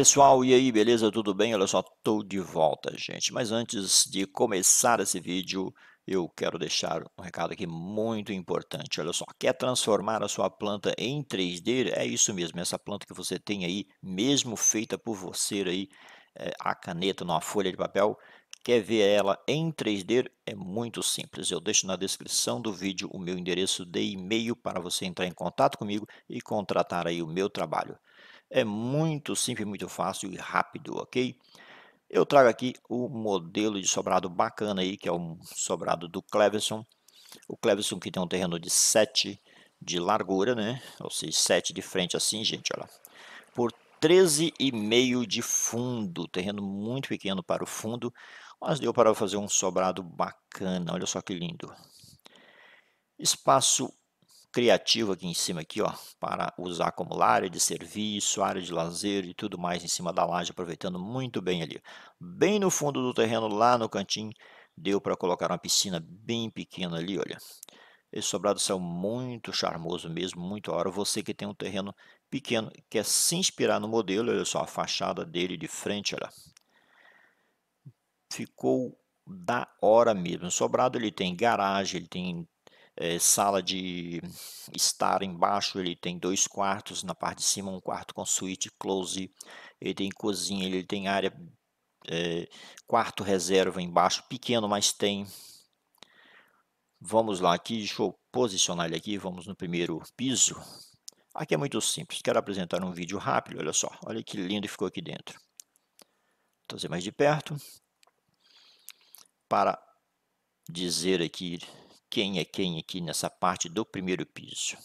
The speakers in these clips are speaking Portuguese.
pessoal, e aí, beleza? Tudo bem? Olha só, tô de volta, gente. Mas antes de começar esse vídeo, eu quero deixar um recado aqui muito importante. Olha só, quer transformar a sua planta em 3D? É isso mesmo, essa planta que você tem aí, mesmo feita por você aí, é, a caneta numa folha de papel, Quer ver ela em 3D? É muito simples. Eu deixo na descrição do vídeo o meu endereço de e-mail para você entrar em contato comigo e contratar aí o meu trabalho. É muito simples, muito fácil e rápido, ok? Eu trago aqui o modelo de sobrado bacana aí, que é um sobrado do Cleverson. O Cleverson que tem um terreno de 7 de largura, né? Ou seja, 7 de frente assim, gente, olha lá. Por 13,5 de fundo, terreno muito pequeno para o fundo, mas deu para fazer um sobrado bacana, olha só que lindo. Espaço criativo aqui em cima aqui, ó, para usar como área de serviço, área de lazer e tudo mais em cima da laje, aproveitando muito bem ali. Bem no fundo do terreno, lá no cantinho, deu para colocar uma piscina bem pequena ali, olha. Esse sobrado saiu muito charmoso mesmo, muito hora. Você que tem um terreno pequeno, quer se inspirar no modelo, olha só a fachada dele de frente, olha. Ficou da hora mesmo. O sobrado ele tem garagem, ele tem é, sala de estar embaixo, ele tem dois quartos, na parte de cima um quarto com suíte, close, ele tem cozinha, ele tem área, é, quarto reserva embaixo, pequeno, mas tem. Vamos lá aqui, deixa eu posicionar ele aqui, vamos no primeiro piso. Aqui é muito simples, quero apresentar um vídeo rápido, olha só, olha que lindo ficou aqui dentro. Vou Trazer mais de perto. Para dizer aqui quem é quem aqui nessa parte do primeiro piso.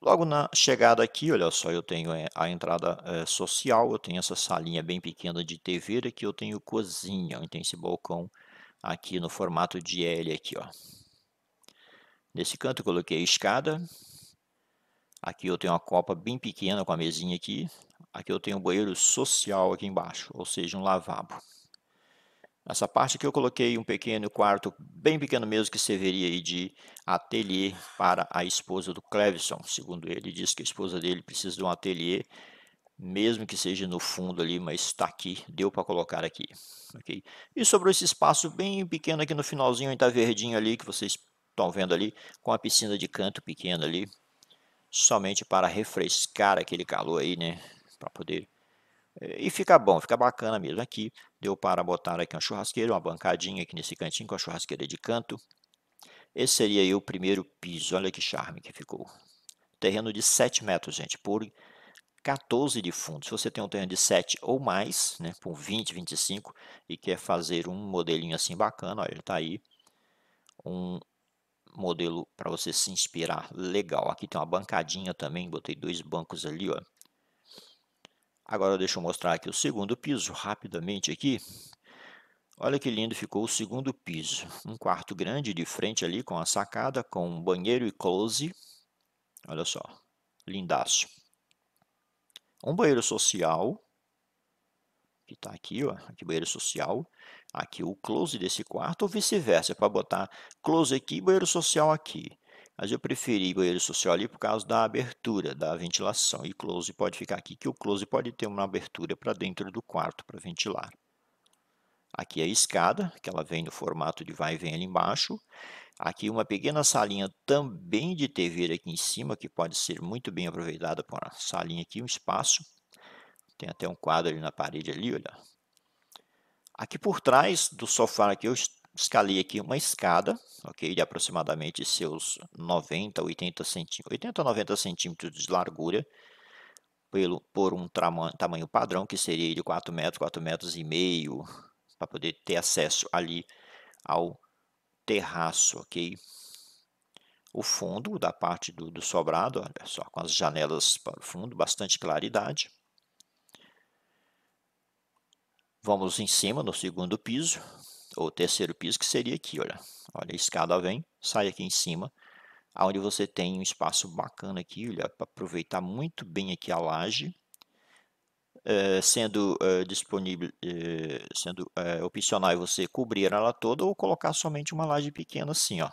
Logo na chegada aqui, olha só, eu tenho eh, a entrada é, social, eu tenho essa salinha bem pequena de TV, aqui eu tenho cozinha, eu tenho esse balcão aqui no formato de L aqui, ó. Nesse canto eu coloquei a escada, aqui eu tenho uma copa bem pequena com a mesinha aqui, aqui eu tenho um banheiro social aqui embaixo, ou seja, um lavabo. Essa parte aqui eu coloquei um pequeno quarto, bem pequeno mesmo, que serviria de ateliê para a esposa do Clevison. Segundo ele, diz que a esposa dele precisa de um ateliê, mesmo que seja no fundo ali, mas está aqui, deu para colocar aqui. Okay? E sobrou esse espaço bem pequeno aqui no finalzinho, está verdinho ali, que vocês estão vendo ali, com a piscina de canto pequena ali, somente para refrescar aquele calor aí, né? Para poder e fica bom, fica bacana mesmo aqui. Deu para botar aqui uma churrasqueira, uma bancadinha aqui nesse cantinho com a churrasqueira de canto. Esse seria aí o primeiro piso, olha que charme que ficou. Terreno de 7 metros, gente, por 14 de fundo. Se você tem um terreno de 7 ou mais, né, por 20, 25, e quer fazer um modelinho assim bacana, olha, ele está aí. Um modelo para você se inspirar, legal. Aqui tem uma bancadinha também, botei dois bancos ali, ó Agora deixa eu mostrar aqui o segundo piso rapidamente aqui. Olha que lindo ficou o segundo piso. Um quarto grande de frente ali com a sacada, com um banheiro e close. Olha só, lindaço. Um banheiro social, que está aqui, ó, aqui banheiro social. Aqui o close desse quarto ou vice-versa, é para botar close aqui e banheiro social aqui. Mas eu preferi banheiro social ali por causa da abertura, da ventilação. E close pode ficar aqui, que o close pode ter uma abertura para dentro do quarto para ventilar. Aqui é a escada, que ela vem no formato de vai e vem ali embaixo. Aqui uma pequena salinha também de TV aqui em cima, que pode ser muito bem aproveitada por uma salinha aqui, um espaço. Tem até um quadro ali na parede ali, olha. Aqui por trás do sofá aqui eu estou escalei aqui uma escada, ok? De aproximadamente seus 90, 80 centímetros, 80 a 90 centímetros de largura pelo, por um tamanho padrão, que seria de 4 metros, 4 metros e meio, para poder ter acesso ali ao terraço, ok? O fundo da parte do, do sobrado, olha só, com as janelas para o fundo, bastante claridade. Vamos em cima, no segundo piso, ou terceiro piso, que seria aqui, olha. Olha, a escada vem, sai aqui em cima, onde você tem um espaço bacana aqui, olha, para aproveitar muito bem aqui a laje, eh, sendo eh, disponível, eh, sendo opcional é você cobrir ela toda ou colocar somente uma laje pequena assim, ó.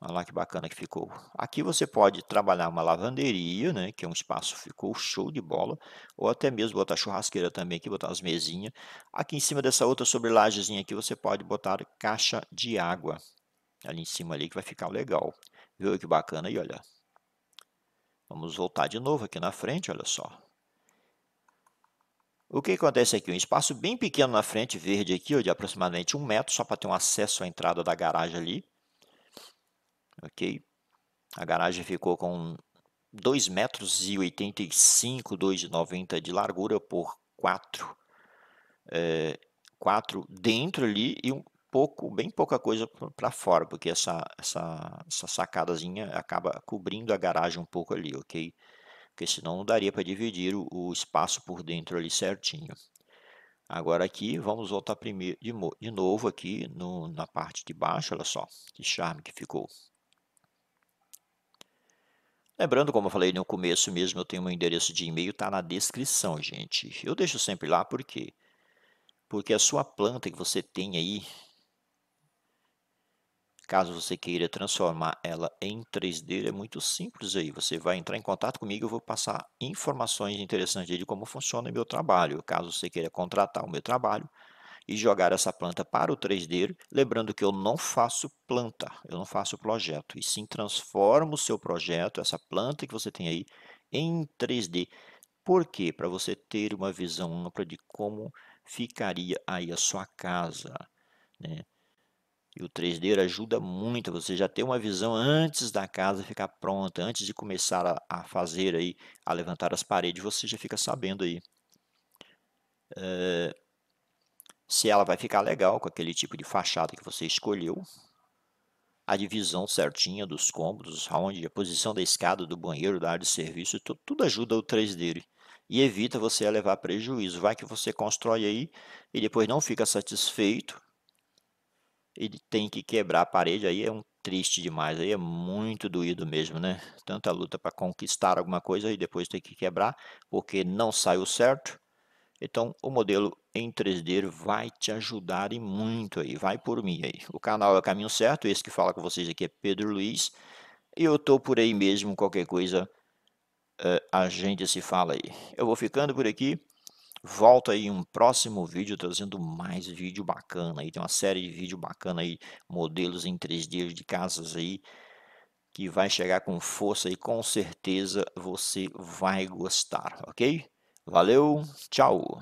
Olha ah lá que bacana que ficou. Aqui você pode trabalhar uma lavanderia, né, que é um espaço ficou show de bola, ou até mesmo botar churrasqueira também aqui, botar as mesinhas. Aqui em cima dessa outra sobrelajezinha aqui, você pode botar caixa de água. Ali em cima ali que vai ficar legal. Viu que bacana aí, olha. Vamos voltar de novo aqui na frente, olha só. O que acontece aqui? Um espaço bem pequeno na frente, verde aqui, ó, de aproximadamente um metro, só para ter um acesso à entrada da garagem ali ok? A garagem ficou com 2,85 metros, e 2,90 de largura por 4, é, 4 dentro ali e um pouco, bem pouca coisa para fora, porque essa, essa, essa sacadazinha acaba cobrindo a garagem um pouco ali, ok? Porque senão não daria para dividir o, o espaço por dentro ali certinho. Agora aqui, vamos voltar primeiro de, de novo aqui no, na parte de baixo, olha só, que charme que ficou. Lembrando, como eu falei no começo mesmo, eu tenho meu endereço de e-mail, está na descrição, gente. Eu deixo sempre lá, por quê? Porque a sua planta que você tem aí, caso você queira transformar ela em 3D, é muito simples aí. Você vai entrar em contato comigo, eu vou passar informações interessantes de como funciona o meu trabalho. Caso você queira contratar o meu trabalho, e jogar essa planta para o 3D, lembrando que eu não faço planta, eu não faço projeto, e sim transformo o seu projeto, essa planta que você tem aí, em 3D. Por quê? Para você ter uma visão ampla de como ficaria aí a sua casa, né? E o 3D ajuda muito você já ter uma visão antes da casa ficar pronta, antes de começar a, a fazer aí, a levantar as paredes, você já fica sabendo aí. É, se ela vai ficar legal com aquele tipo de fachada que você escolheu, a divisão certinha dos cômodos, aonde a posição da escada, do banheiro, da área de serviço, tudo, ajuda o 3 dele e evita você levar prejuízo. Vai que você constrói aí e depois não fica satisfeito, ele tem que quebrar a parede, aí é um triste demais, aí é muito doído mesmo, né? Tanta luta para conquistar alguma coisa e depois tem que quebrar porque não saiu certo então, o modelo em 3D vai te ajudar e muito aí, vai por mim aí. O canal é o caminho certo, esse que fala com vocês aqui é Pedro Luiz. E eu tô por aí mesmo, qualquer coisa eh, a gente se fala aí. Eu vou ficando por aqui. Volto aí em um próximo vídeo trazendo mais vídeo bacana aí. Tem uma série de vídeo bacana aí, modelos em 3D de casas aí que vai chegar com força e com certeza você vai gostar, ok? Valeu, tchau!